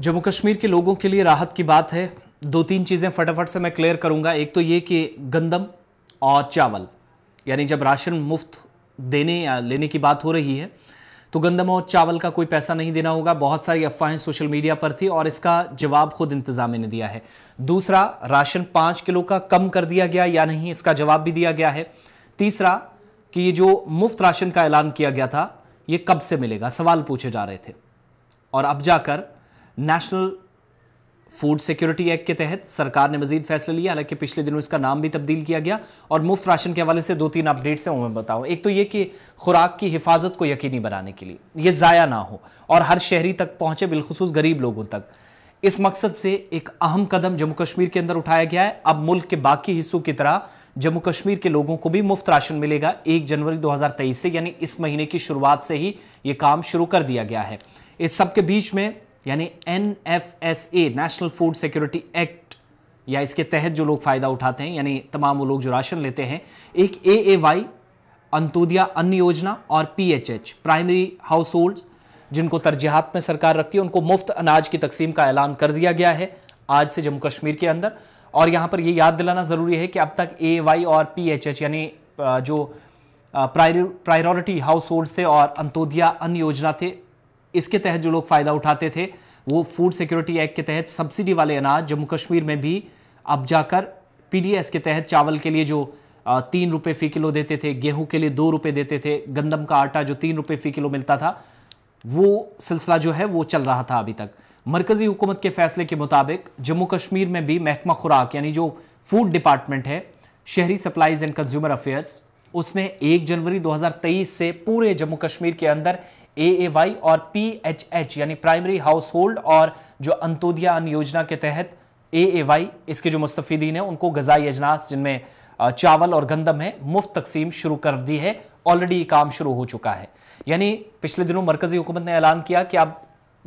जम्मू कश्मीर के लोगों के लिए राहत की बात है दो तीन चीज़ें फटाफट से मैं क्लियर करूंगा एक तो ये कि गंदम और चावल यानी जब राशन मुफ्त देने या लेने की बात हो रही है तो गंदम और चावल का कोई पैसा नहीं देना होगा बहुत सारी अफवाहें सोशल मीडिया पर थी और इसका जवाब खुद इंतजाम ने दिया है दूसरा राशन पाँच किलो का कम कर दिया गया या नहीं इसका जवाब भी दिया गया है तीसरा कि ये जो मुफ्त राशन का ऐलान किया गया था ये कब से मिलेगा सवाल पूछे जा रहे थे और अब जाकर नेशनल फूड सिक्योरिटी एक्ट के तहत सरकार ने मजीद फैसला लिया हालांकि पिछले दिनों इसका नाम भी तब्दील किया गया और मुफ्त राशन के हवाले से दो तीन अपडेट्स हैं वो मैं बताऊं एक तो ये कि खुराक की हिफाजत को यकीनी बनाने के लिए ये ज़ाया ना हो और हर शहरी तक पहुंचे बिलखसूस गरीब लोगों तक इस मकसद से एक अहम कदम जम्मू कश्मीर के अंदर उठाया गया है अब मुल्क के बाकी हिस्सों की तरह जम्मू कश्मीर के लोगों को भी मुफ्त राशन मिलेगा एक जनवरी दो से यानी इस महीने की शुरुआत से ही ये काम शुरू कर दिया गया है इस सबके बीच में यानी N F S A national food security act या इसके तहत जो लोग फ़ायदा उठाते हैं यानी तमाम वो लोग जो राशन लेते हैं एक ए ए वाई अंतोदया अन्न योजना और P H H primary household जिनको तरजीहत में सरकार रखती है उनको मुफ्त अनाज की तकसीम का ऐलान कर दिया गया है आज से जम्मू कश्मीर के अंदर और यहाँ पर यह याद दिलाना ज़रूरी है कि अब तक ए वाई और पी एच एच यानी जो प्रायोरिटी हाउस होल्ड थे और अंतोदया अन्न योजना थे इसके तहत जो लोग फ़ायदा उठाते थे वो फूड सिक्योरिटी एक्ट के तहत सब्सिडी वाले अनाज जम्मू कश्मीर में भी अब जाकर पीडीएस के तहत चावल के लिए जो तीन रुपए फ़ी किलो देते थे गेहूं के लिए दो रुपए देते थे गंदम का आटा जो तीन रुपए फ़ी किलो मिलता था वो सिलसिला जो है वो चल रहा था अभी तक मरकज़ी हुकूमत के फैसले के मुताबिक जम्मू कश्मीर में भी महकमा खुराक यानी जो फूड डिपार्टमेंट है शहरी सप्लाईज एंड कंज्यूमर अफेयर्स उसने 1 जनवरी 2023 से पूरे जम्मू कश्मीर के अंदर ए ए वाई और पी एच एच यानी प्राइमरी हाउस होल्ड और जो अंतोदिया अन्न योजना के तहत ए ए वाई इसके जो मुस्तफ़ीदीन हैं उनको गजाई अजनास जिनमें चावल और गंदम है मुफ्त तकसीम शुरू कर दी है ऑलरेडी काम शुरू हो चुका है यानी पिछले दिनों मरकजी हुकूमत ने ऐलान किया कि अब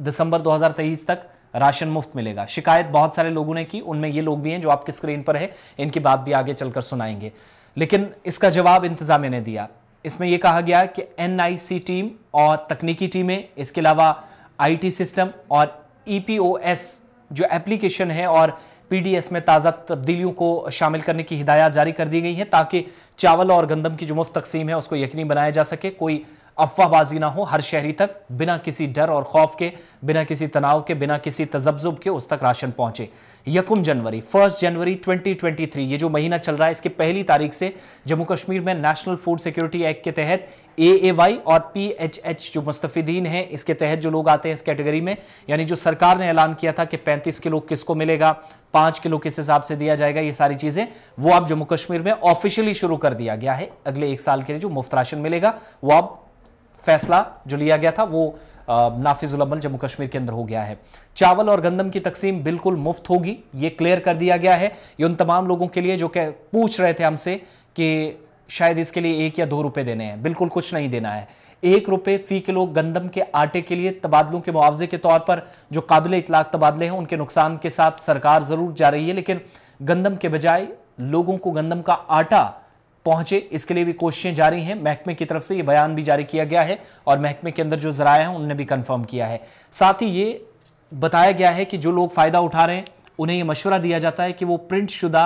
दिसंबर 2023 तक राशन मुफ्त मिलेगा शिकायत बहुत सारे लोगों ने की उनमें ये लोग भी हैं जो आपकी स्क्रीन पर है इनकी बात भी आगे चलकर सुनाएंगे लेकिन इसका जवाब इंतजामिया ने दिया इसमें यह कहा गया कि एन टीम और तकनीकी टीमें इसके अलावा आईटी सिस्टम और ईपीओएस e जो एप्लीकेशन है और पीडीएस में ताज़ा तब्दीलियों को शामिल करने की हिदायत जारी कर दी गई है ताकि चावल और गंदम की जो मुफ्त तकसीम है उसको यकीनी बनाया जा सके कोई अफवाहबाजी ना हो हर शहरी तक बिना किसी डर और खौफ के बिना किसी तनाव के बिना किसी तजब्जुब के उस तक राशन पहुंचे यकुम जनवरी फर्स्ट जनवरी 2023 ये जो महीना चल रहा है इसकी पहली तारीख से जम्मू कश्मीर में नेशनल फूड सिक्योरिटी एक्ट के तहत ए ए वाई और पी एच एच जो मुस्तफ़ीन हैं इसके तहत जो लोग आते हैं इस कैटेगरी में यानी जो सरकार ने ऐलान किया था कि पैंतीस किलो किसको मिलेगा पांच किलो किस हिसाब से दिया जाएगा ये सारी चीज़ें वो अब जम्मू कश्मीर में ऑफिशियली शुरू कर दिया गया है अगले एक साल के लिए जो मुफ्त राशन मिलेगा वो अब फैसला जो लिया गया था वो नाफिजुलमल जम्मू कश्मीर के अंदर हो गया है चावल और गंदम की तकसीम बिल्कुल मुफ्त होगी ये क्लियर कर दिया गया है ये उन तमाम लोगों के लिए जो कह पूछ रहे थे हमसे कि शायद इसके लिए एक या दो रुपए देने हैं बिल्कुल कुछ नहीं देना है एक रुपए फी किलो गंदम के आटे के लिए तबादलों के मुआवजे के तौर पर जो काबिल इतलाक तबादले हैं उनके नुकसान के साथ सरकार जरूर जा रही है लेकिन गंदम के बजाय लोगों को गंदम का आटा पहुंचे इसके लिए भी कोशिशें जारी हैं महकमे की तरफ से ये बयान भी जारी किया गया है और महकमे के अंदर जो जराया हैं उनने भी कंफर्म किया है साथ ही ये बताया गया है कि जो लोग फ़ायदा उठा रहे हैं उन्हें ये मशवरा दिया जाता है कि वो प्रिंट शुदा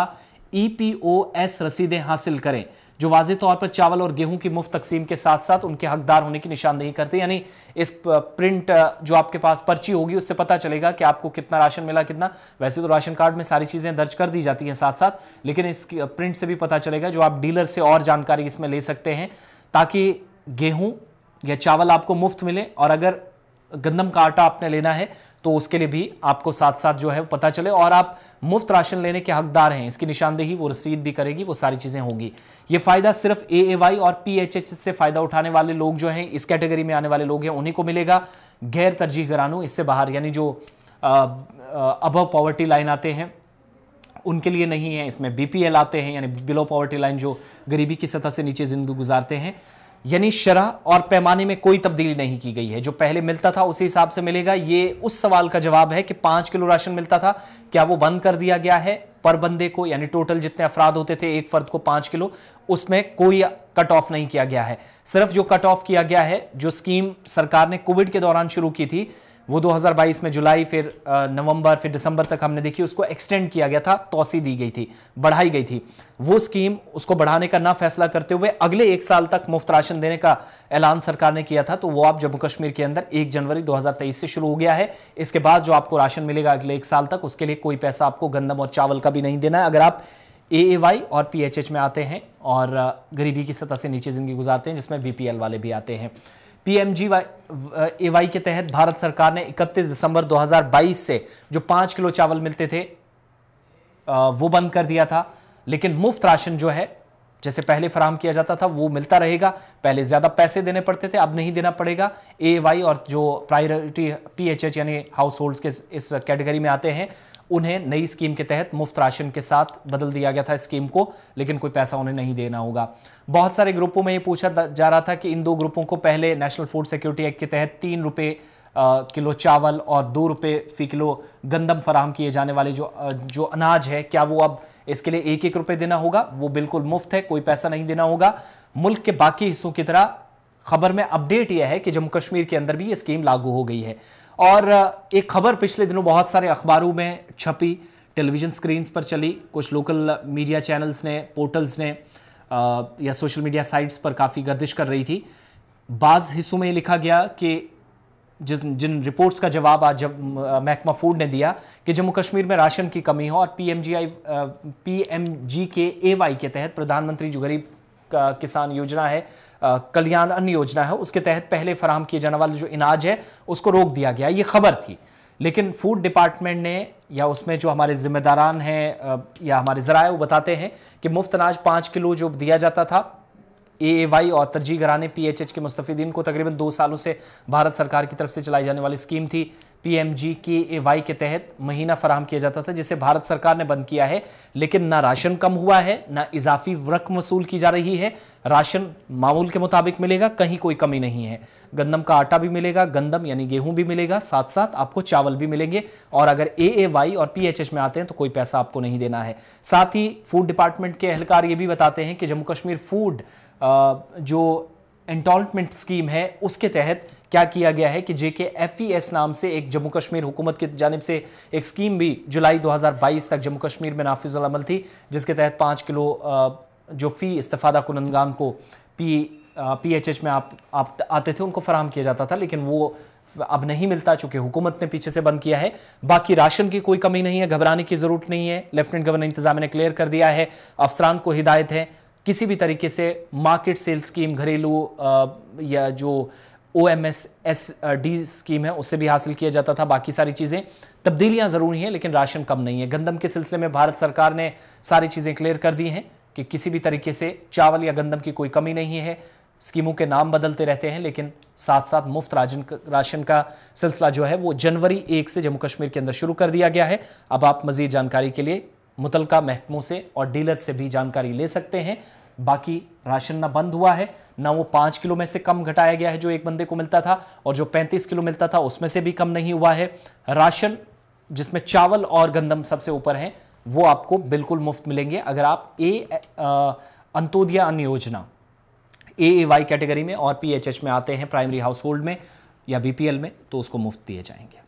ई e रसीदें हासिल करें जो वाज तौर पर चावल और गेहूं की मुफ्त तकसीम के साथ साथ उनके हकदार होने की निशानदेही करते यानी इस प्रिंट जो आपके पास पर्ची होगी उससे पता चलेगा कि आपको कितना राशन मिला कितना वैसे तो राशन कार्ड में सारी चीज़ें दर्ज कर दी जाती हैं साथ साथ लेकिन इस प्रिंट से भी पता चलेगा जो आप डीलर से और जानकारी इसमें ले सकते हैं ताकि गेहूँ या चावल आपको मुफ्त मिले और अगर गंदम का आटा आपने लेना है तो उसके लिए भी आपको साथ साथ जो है पता चले और आप मुफ्त राशन लेने के हकदार हैं इसकी निशानदेही वो रसीद भी करेगी वो सारी चीज़ें होंगी ये फायदा सिर्फ ए ए वाई और पी एच एच से फायदा उठाने वाले लोग जो हैं इस कैटेगरी में आने वाले लोग हैं उन्हीं को मिलेगा गैर तरजीह घरानों इससे बाहर यानी जो अबव पॉवर्टी लाइन आते हैं उनके लिए नहीं है इसमें बीपीएल आते हैं यानी बिलो पॉवर्टी लाइन जो गरीबी की सतह से नीचे जिंदगी गुजारते हैं यानी शरह और पैमाने में कोई तब्दीली नहीं की गई है जो पहले मिलता था उसी हिसाब से मिलेगा ये उस सवाल का जवाब है कि पांच किलो राशन मिलता था क्या वो बंद कर दिया गया है पर बंदे को यानी टोटल जितने अफराद होते थे एक फर्द को पांच किलो उसमें कोई कट ऑफ नहीं किया गया है सिर्फ जो कट ऑफ किया गया है जो स्कीम सरकार ने कोविड के दौरान शुरू की थी वो 2022 में जुलाई फिर नवंबर फिर दिसंबर तक हमने देखी उसको एक्सटेंड किया गया था तोसी दी गई थी बढ़ाई गई थी वो स्कीम उसको बढ़ाने का ना फैसला करते हुए अगले एक साल तक मुफ्त राशन देने का ऐलान सरकार ने किया था तो वो आप जम्मू कश्मीर के अंदर एक जनवरी 2023 से शुरू हो गया है इसके बाद जो आपको राशन मिलेगा अगले एक साल तक उसके लिए कोई पैसा आपको गंदम और चावल का भी नहीं देना है अगर आप ए और पी में आते हैं और गरीबी की सतह से नीचे जिंदगी गुजारते हैं जिसमें बी वाले भी आते हैं पीएमजी एवाई uh, के तहत भारत सरकार ने 31 दिसंबर 2022 से जो पांच किलो चावल मिलते थे uh, वो बंद कर दिया था लेकिन मुफ्त राशन जो है जैसे पहले फराम किया जाता था वो मिलता रहेगा पहले ज़्यादा पैसे देने पड़ते थे अब नहीं देना पड़ेगा ए वाई और जो प्रायोरिटी पी एच एच यानी हाउस होल्ड के इस कैटेगरी में आते हैं उन्हें नई स्कीम के तहत मुफ्त राशन के साथ बदल दिया गया था स्कीम को लेकिन कोई पैसा उन्हें नहीं देना होगा बहुत सारे ग्रुपों में ये पूछा जा रहा था कि इन दो ग्रुपों को पहले नेशनल फूड सिक्योरिटी एक्ट के तहत तीन रुपये किलो चावल और दो रुपये फी किलो गंदम फराहम किए जाने वाले जो जो अनाज है क्या वो अब इसके लिए एक एक रुपये देना होगा वो बिल्कुल मुफ्त है कोई पैसा नहीं देना होगा मुल्क के बाकी हिस्सों की तरह खबर में अपडेट यह है कि जम्मू कश्मीर के अंदर भी ये स्कीम लागू हो गई है और एक खबर पिछले दिनों बहुत सारे अखबारों में छपी टेलीविजन स्क्रीन्स पर चली कुछ लोकल मीडिया चैनल्स ने पोर्टल्स ने या सोशल मीडिया साइट्स पर काफ़ी गर्दिश कर रही थी बाज़ हिस्सों में लिखा गया कि जिस जिन रिपोर्ट्स का जवाब आज जब महकमा फूड ने दिया कि जम्मू कश्मीर में राशन की कमी हो और P M G I P M G K A Y के तहत प्रधानमंत्री जो गरीब किसान योजना है कल्याण अन्न योजना है उसके तहत पहले फराम किए जाने वाले जो इनाज है उसको रोक दिया गया ये खबर थी लेकिन फूड डिपार्टमेंट ने या उसमें जो हमारे जिम्मेदारान हैं या हमारे ज़राए वो बताते हैं कि मुफ्त अनाज पाँच किलो जो दिया जाता था ए ए वाई और तरजीह घराने पी एच एच के मुस्तफीदीन को तकरीबन दो सालों से भारत सरकार की तरफ से चलाई जाने वाली स्कीम थी P M G K A Y के तहत महीना फराहम किया जाता था जिसे भारत सरकार ने बंद किया है लेकिन ना राशन कम हुआ है ना इजाफी रकम वसूल की जा रही है राशन मामूल के मुताबिक मिलेगा कहीं कोई कमी नहीं है गंदम का आटा भी मिलेगा गंदम यानी गेहूं भी मिलेगा साथ साथ आपको चावल भी मिलेंगे और अगर ए ए वाई और पी एच एच में आते हैं तो कोई पैसा आपको नहीं देना है साथ ही फूड डिपार्टमेंट के एहलकार ये भी बताते हैं कि जम्मू कश्मीर फूड जो एंटॉलमेंट स्कीम है उसके तहत क्या किया गया है कि जेके एफ ई एस नाम से एक जम्मू कश्मीर हुकूमत की जानब से एक स्कीम भी जुलाई 2022 तक जम्मू कश्मीर में नाफिजल थी जिसके तहत पाँच किलो जो फ़ी इस्तफ़ादा कुनंदगान को पी पी एच एच में आप, आप आते थे उनको फराहम किया जाता था लेकिन वो अब नहीं मिलता चूंकि हुकूमत ने पीछे से बंद किया है बाकी राशन की कोई कमी नहीं है घबराने की ज़रूरत नहीं है लेफ्टिनेंट गवर्नर इंतजाम ने क्लियर कर दिया है अफसरान को हिदायत है किसी भी तरीके से मार्केट सेल स्कीम घरेलू या जो O M S S D scheme है उससे भी हासिल किया जाता था बाकी सारी चीज़ें तब्दीलियां ज़रूरी हैं लेकिन राशन कम नहीं है गंदम के सिलसिले में भारत सरकार ने सारी चीज़ें क्लियर कर दी हैं कि किसी भी तरीके से चावल या गंदम की कोई कमी नहीं है स्कीमों के नाम बदलते रहते हैं लेकिन साथ साथ मुफ्त राशन राशन का सिलसिला जो है वो जनवरी एक से जम्मू कश्मीर के अंदर शुरू कर दिया गया है अब आप मजीद जानकारी के लिए मुतल महकमों से और डीलर से भी जानकारी ले सकते हैं बाकी राशन ना बंद हुआ है ना वो पाँच किलो में से कम घटाया गया है जो एक बंदे को मिलता था और जो पैंतीस किलो मिलता था उसमें से भी कम नहीं हुआ है राशन जिसमें चावल और गंदम सबसे ऊपर हैं वो आपको बिल्कुल मुफ्त मिलेंगे अगर आप ए अंत्योदय अन्न योजना ए ए वाई कैटेगरी में और एच में आते हैं प्राइमरी हाउस होल्ड में या एल में तो उसको मुफ्त दिए जाएंगे